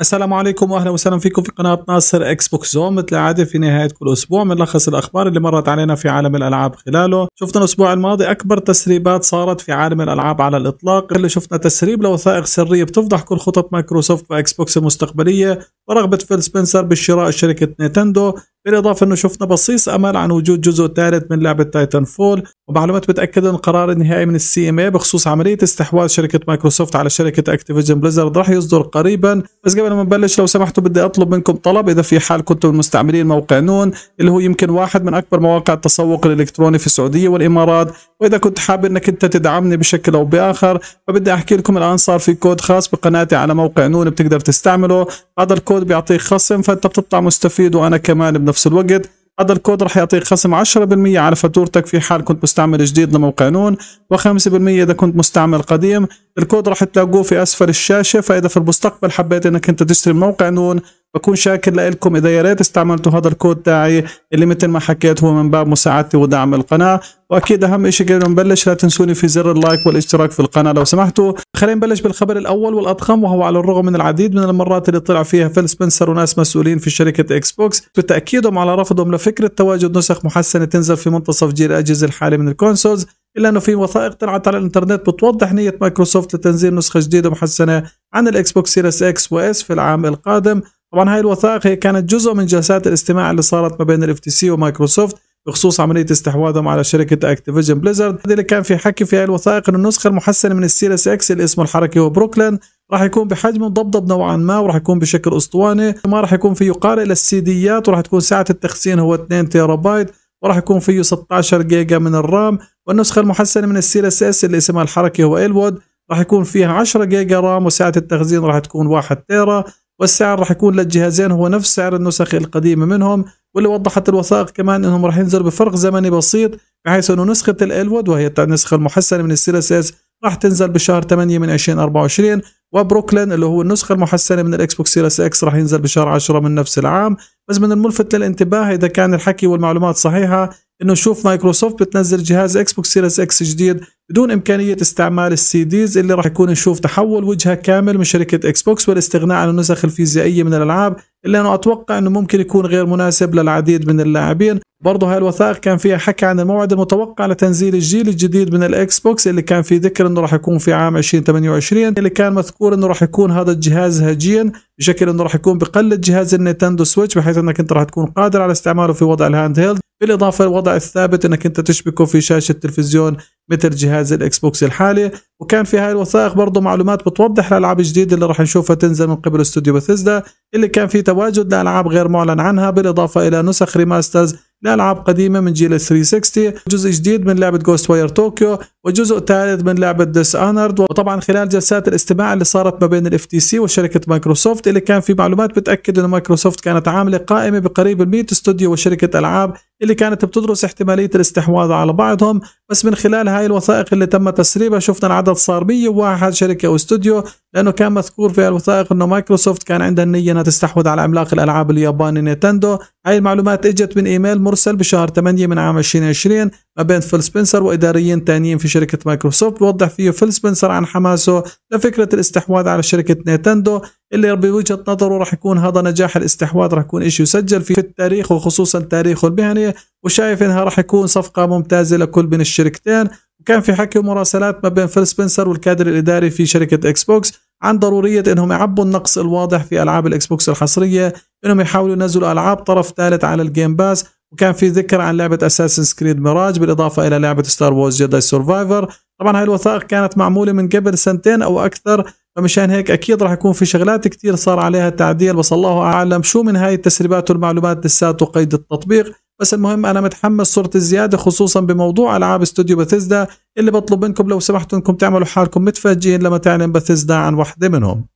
السلام عليكم واهلا وسهلا فيكم في قناه ناصر اكس بوكس زون مثل العاده في نهايه كل اسبوع بنلخص الاخبار اللي مرت علينا في عالم الالعاب خلاله، شفنا الاسبوع الماضي اكبر تسريبات صارت في عالم الالعاب على الاطلاق، اللي شفنا تسريب لوثائق سريه بتفضح كل خطط مايكروسوفت واكس بوكس المستقبليه، ورغبه فيل سبنسر بشراء شركه نينتندو، بالإضافة أنه شفنا بصيص أمل عن وجود جزء ثالث من لعبة تايتن فول ومعلومات بتأكد أن القرار النهائي من السي ام اي بخصوص عملية استحواذ شركة مايكروسوفت على شركة اكتيفيجن بليزرد راح يصدر قريبا بس قبل ما نبلش لو سمحتوا بدي أطلب منكم طلب إذا في حال كنتم مستعملين موقع نون اللي هو يمكن واحد من أكبر مواقع التسوق الإلكتروني في السعودية والإمارات وإذا كنت حابب أنك أنت تدعمني بشكل أو بآخر فبدي أحكي لكم الآن صار في كود خاص بقناتي على موقع نون بتقدر تستعمله هذا الكود بيعطيك خصم فأنت بتطلع مستفيد وأنا كمان بنفس نفس الوقت هذا الكود راح يعطيك خصم 10% على فاتورتك في حال كنت مستعمل جديد لموقع نون و5% اذا كنت مستعمل قديم الكود راح تلاقوه في اسفل الشاشه فاذا في المستقبل حبيت انك انت تشتري موقع نون بكون شاكر لكم اذا يا ريت استعملتوا هذا الكود تاعي اللي مثل ما حكيت هو من باب مساعدتي ودعم القناه واكيد اهم شيء قبل ما نبلش لا تنسوني في زر اللايك والاشتراك في القناه لو سمحتوا خلينا نبلش بالخبر الاول والاضخم وهو على الرغم من العديد من المرات اللي طلع فيها فيل سبنسر وناس مسؤولين في شركه اكس بوكس بتاكيدهم على رفضهم لفكره تواجد نسخ محسنه تنزل في منتصف جيل الاجهزه الحالي من الكونسولز إلا أنه في وثائق طلعت على الإنترنت بتوضح نية مايكروسوفت لتنزيل نسخة جديدة محسنة عن الإكس بوكس سيريس إكس وإس في العام القادم طبعا هاي الوثائق هي كانت جزء من جلسات الاستماع اللي صارت ما بين الاف تي سي ومايكروسوفت بخصوص عمليه استحواذهم على شركه اكتيفيجن بليزرد اللي كان في حكي في هاي الوثائق انه النسخه المحسنه من السيريس اكس اللي اسمه الحركي هو بروكلين راح يكون بحجم ضبضب نوعا ما وراح يكون بشكل اسطواني ما راح يكون فيه قارئ للسيديات وراح تكون سعه التخزين هو 2 تيرا بايت وراح يكون فيه 16 جيجا من الرام والنسخة المحسنة من السيرة اس اللي اسمها الحركة هو الود راح يكون فيها 10 جيجا رام وسعة التخزين راح تكون 1 تيرا والسعر راح يكون للجهازين هو نفس سعر النسخ القديمة منهم واللي وضحت الوثائق كمان انهم راح ينزل بفرق زمني بسيط بحيث انه نسخة الالود وهي النسخة المحسنة من السيرة اس اس راح تنزل بشهر 8 من 2024 وبروكلين اللي هو النسخة المحسنة من الاكس بوكس سيريس اكس راح ينزل بشهر 10 من نفس العام بس من الملفت للانتباه اذا كان الحكي والمعلومات صحيحة انه نشوف مايكروسوفت بتنزل جهاز اكس بوكس سيريس اكس جديد بدون إمكانية استعمال السي ديز اللي راح يكون نشوف تحول وجهة كامل من شركة إكس بوكس والاستغناء عن النسخ الفيزيائية من الألعاب اللي انا أتوقع أنه ممكن يكون غير مناسب للعديد من اللاعبين برضه هاي الوثائق كان فيها حكي عن الموعد المتوقع لتنزيل الجيل الجديد من الاكس بوكس اللي كان في ذكر انه راح يكون في عام 2028 اللي كان مذكور انه راح يكون هذا الجهاز هجين بشكل انه راح يكون بقل جهاز النينتندو سويتش بحيث انك انت راح تكون قادر على استعماله في وضع الهاند هيلد بالاضافه للوضع الثابت انك انت تشبكه في شاشه تلفزيون مثل جهاز الاكس بوكس الحالي وكان في هاي الوثائق برضه معلومات بتوضح الالعاب الجديده اللي راح نشوفها تنزل من قبل استوديو بثيزدا اللي كان في تواجد لالعاب غير معلن عنها بالاضافه الى نسخ ريماسترز لالعاب قديمه من جيل 360 جزء جديد من لعبه جوست واير طوكيو وجزء ثالث من لعبه ديس انرد وطبعا خلال جلسات الاستماع اللي صارت ما بين الاف تي سي وشركه مايكروسوفت اللي كان في معلومات بتاكد انه مايكروسوفت كانت عامله قائمه بقريب ال 100 استوديو وشركه العاب اللي كانت بتدرس احتمالية الاستحواذ على بعضهم بس من خلال هاي الوثائق اللي تم تسريبها شفنا العدد صار 101 شركة واستوديو لأنه كان مذكور في الوثائق أنه مايكروسوفت كان عندها النية أنها تستحوذ على عملاق الألعاب الياباني نينتندو هاي المعلومات اجت من إيميل مرسل بشهر 8 من عام 2020 ما بين فيل سبنسر وإداريين تانيين في شركة مايكروسوفت وضح فيه فيل سبنسر عن حماسه لفكرة الاستحواذ على شركة نينتندو اللي بوجهه نظره راح يكون هذا نجاح الاستحواذ راح يكون شيء يسجل في التاريخ وخصوصا تاريخه المهني وشايف انها راح يكون صفقه ممتازه لكل من الشركتين وكان في حكي ومراسلات ما بين فيل سبنسر والكادر الاداري في شركه اكس بوكس عن ضروريه انهم يعبوا النقص الواضح في العاب الاكس بوكس الحصريه انهم يحاولوا ينزلوا العاب طرف ثالث على الجيم باس وكان في ذكر عن لعبه اساسن سكريد ميراج بالاضافه الى لعبه ستار وورز جيداي سرفايفر طبعا هاي الوثائق كانت معموله من قبل سنتين او اكثر فمشان هيك اكيد راح يكون في شغلات كثير صار عليها تعديل بس الله اعلم شو من هاي التسريبات والمعلومات لساته قيد التطبيق بس المهم انا متحمس صورة الزياده خصوصا بموضوع العاب استوديو بثزدا اللي بطلب منكم لو سمحتوا انكم تعملوا حالكم متفاجئين لما تعلن بثزدا عن وحده منهم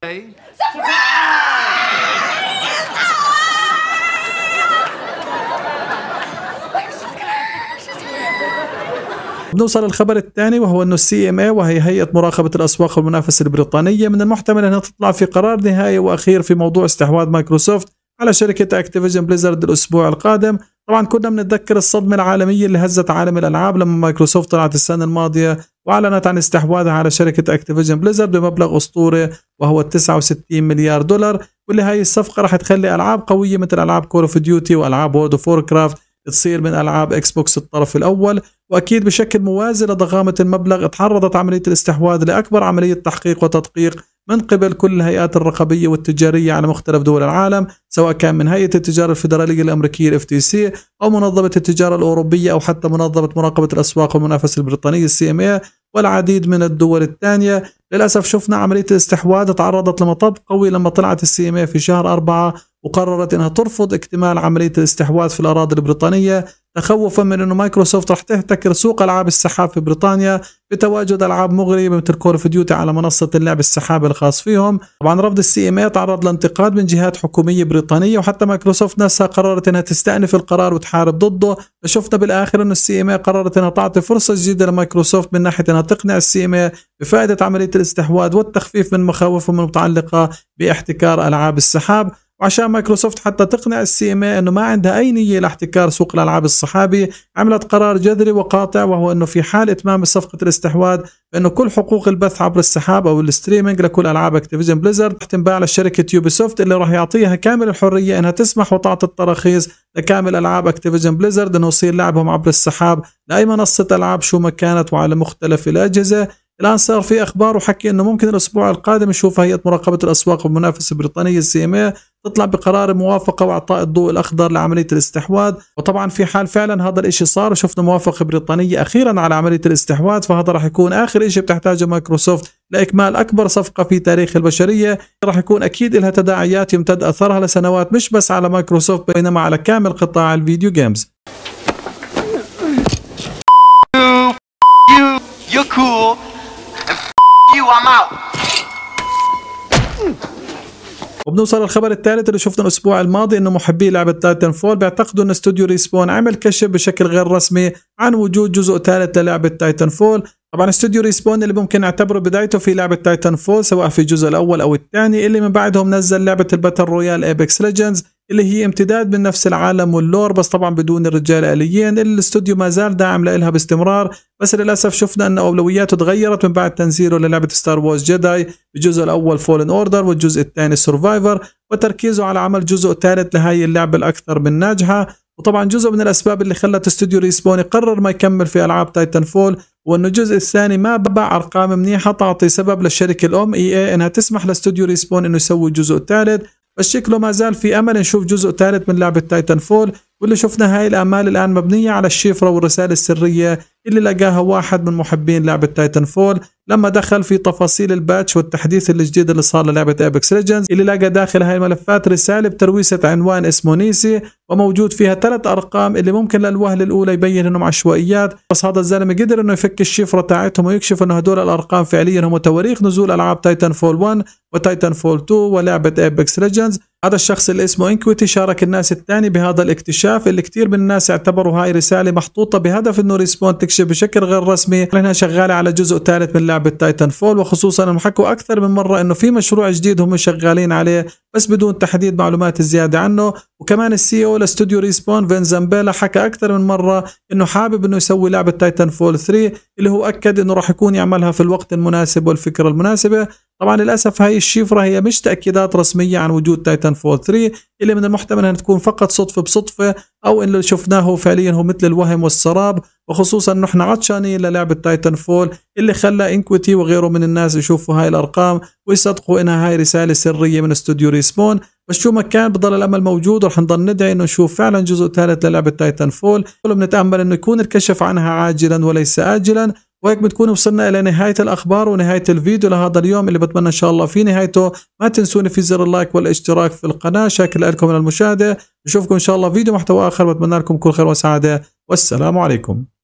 بنوصل للخبر الثاني وهو انه السي ام اي وهي هيئه مراقبه الاسواق والمنافسه البريطانيه من المحتمل انها تطلع في قرار نهائي واخير في موضوع استحواذ مايكروسوفت على شركه اكتيفيجن بليزرد الاسبوع القادم طبعا كنا بنتذكر الصدمه العالميه اللي هزت عالم الالعاب لما مايكروسوفت طلعت السنه الماضيه واعلنت عن استحواذها على شركه اكتيفيجن بليزرد بمبلغ اسطوري وهو 69 مليار دولار واللي هاي الصفقه راح تخلي العاب قويه مثل العاب كول اوف ديوتي والعاب وورد اوف كرافت تصير من العاب اكس بوكس الطرف الاول وأكيد بشكل موازي لضخامة المبلغ تعرضت عملية الاستحواذ لأكبر عملية تحقيق وتدقيق من قبل كل الهيئات الرقابية والتجارية على مختلف دول العالم سواء كان من هيئة التجارة الفيدرالية الأمريكية الاف تي سي أو منظمة التجارة الأوروبية أو حتى منظمة مراقبة الأسواق والمنافسة البريطانية السي ام اي والعديد من الدول الثانية للأسف شفنا عملية الاستحواذ تعرضت لمطب قوي لما طلعت السي ام اي في شهر أربعة وقررت أنها ترفض اكتمال عملية الاستحواذ في الأراضي البريطانية تخوفا من انه مايكروسوفت راح تحتكر سوق العاب السحاب في بريطانيا بتواجد العاب مغريه مثل كور اوف ديوتي على منصه اللعب السحابي الخاص فيهم، طبعا رفض السي ام اي تعرض لانتقاد من جهات حكوميه بريطانيه وحتى مايكروسوفت نفسها قررت انها تستأنف القرار وتحارب ضده، فشفنا بالاخر انه السي ام اي قررت انها تعطي فرصه جديده لمايكروسوفت من ناحيه انها تقنع السي ام اي بفائده عمليه الاستحواذ والتخفيف من مخاوفهم المتعلقه باحتكار العاب السحاب، وعشان مايكروسوفت حتى تقنع السي ام اي انه ما عندها اي نيه لاحتكار سوق الالعاب الصحابي عملت قرار جذري وقاطع وهو انه في حال اتمام صفقه الاستحواذ بانه كل حقوق البث عبر السحاب او الستريمينج لكل العاب اكتيفيجن بليزرد تنباع لشركه يوبيسوفت اللي راح يعطيها كامل الحريه انها تسمح وتعطي التراخيص لكامل العاب اكتيفيجن بليزرد انه يصير لعبهم عبر السحاب لاي منصه العاب شو ما كانت وعلى مختلف الاجهزه الان صار في اخبار وحكي انه ممكن الاسبوع القادم نشوف هيئه مراقبه الاسواق والمنافسه البريطانيه السي ام تطلع بقرار موافقه واعطاء الضوء الاخضر لعمليه الاستحواذ وطبعا في حال فعلا هذا الشيء صار وشفنا موافقه بريطانيه اخيرا على عمليه الاستحواذ فهذا راح يكون اخر شيء بتحتاجه مايكروسوفت لاكمال اكبر صفقه في تاريخ البشريه راح يكون اكيد لها تداعيات يمتد اثرها لسنوات مش بس على مايكروسوفت بينما على كامل قطاع الفيديو جيمز You're cool. وماو وبنوصل للخبر الثالث اللي شفناه الاسبوع الماضي انه محبي لعبه تايتن فول بيعتقدوا ان استوديو ريسبون عمل كشف بشكل غير رسمي عن وجود جزء ثالث للعبه تايتن فول طبعا استوديو ريسبون اللي ممكن نعتبره بدايته في لعبه تايتن فول سواء في الجزء الاول او الثاني اللي من بعدهم نزل لعبه الباتل رويال ايبكس ليجندز اللي هي امتداد من نفس العالم واللور بس طبعا بدون الرجال الاليين الاستوديو ما زال داعم لها باستمرار بس للاسف شفنا ان اولوياته تغيرت من بعد تنزيله للعبه ستار وورز جداي الجزء الاول فولن اوردر والجزء الثاني سرفايفر وتركيزه على عمل جزء ثالث لهي اللعبه الاكثر من ناجحه وطبعا جزء من الاسباب اللي خلت استوديو ريسبون يقرر ما يكمل في العاب تايتن فول وانه الجزء الثاني ما باع ارقام منيحه تعطي سبب للشركه الام اي اي انها تسمح لاستوديو ريسبون انه يسوي الجزء الثالث بس شكله ما زال في امل نشوف جزء ثالث من لعبه تايتن فول واللي شفنا هاي الأعمال الآن مبنية على الشفرة والرسالة السرية اللي لقاها واحد من محبين لعبة تايتن فول لما دخل في تفاصيل الباتش والتحديث الجديد اللي صار للعبة ابيكس ليجندز اللي لقى داخل هاي الملفات رسالة بترويسة عنوان اسمه نيسي وموجود فيها ثلاث أرقام اللي ممكن للوهلة الأولى يبين إنهم عشوائيات بس هذا الزلمة قدر إنه يفك الشفرة تاعتهم ويكشف إنه هدول الأرقام فعليا هم تواريخ نزول ألعاب تايتن فول 1 وتايتن فول 2 ولعبة ابيكس ليجندز هذا الشخص اللي اسمه انكويتي شارك الناس الثاني بهذا الاكتشاف اللي كثير من الناس اعتبروا هاي رساله محطوطه بهدف انه ريسبون تكشف بشكل غير رسمي لانها شغاله على جزء ثالث من لعبه تايتن فول وخصوصا انهم حكوا اكثر من مره انه في مشروع جديد هم شغالين عليه بس بدون تحديد معلومات زياده عنه وكمان السي او e لاستوديو ريسبون فين زامبيلا حكى اكثر من مره انه حابب انه يسوي لعبه تايتن فول 3 اللي هو اكد انه راح يكون يعملها في الوقت المناسب والفكره المناسبه طبعا للاسف هاي الشفره هي مش تاكيدات رسميه عن وجود تايتن فول 3 اللي من المحتمل انها تكون فقط صدفه بصدفه او انه شفناه فعليا هو مثل الوهم والسراب وخصوصا انه احنا عطشانين للعبه تايتن فول اللي خلى انكويتي وغيره من الناس يشوفوا هاي الارقام ويصدقوا انها هاي رساله سريه من استوديو ريسبون بس شو ما كان بضل الامل موجود ورح نضل ندعي انه نشوف فعلا جزء ثالث للعبه تايتن فول وبنتامل انه يكون الكشف عنها عاجلا وليس اجلا وهيك بتكون وصلنا الى نهايه الاخبار ونهايه الفيديو لهذا اليوم اللي بتمنى ان شاء الله في نهايته ما تنسوني في زر اللايك والاشتراك في القناه شاكر لكم للمشاهده نشوفكم ان شاء الله فيديو محتوى اخر بتمنى لكم كل خير وسعاده والسلام عليكم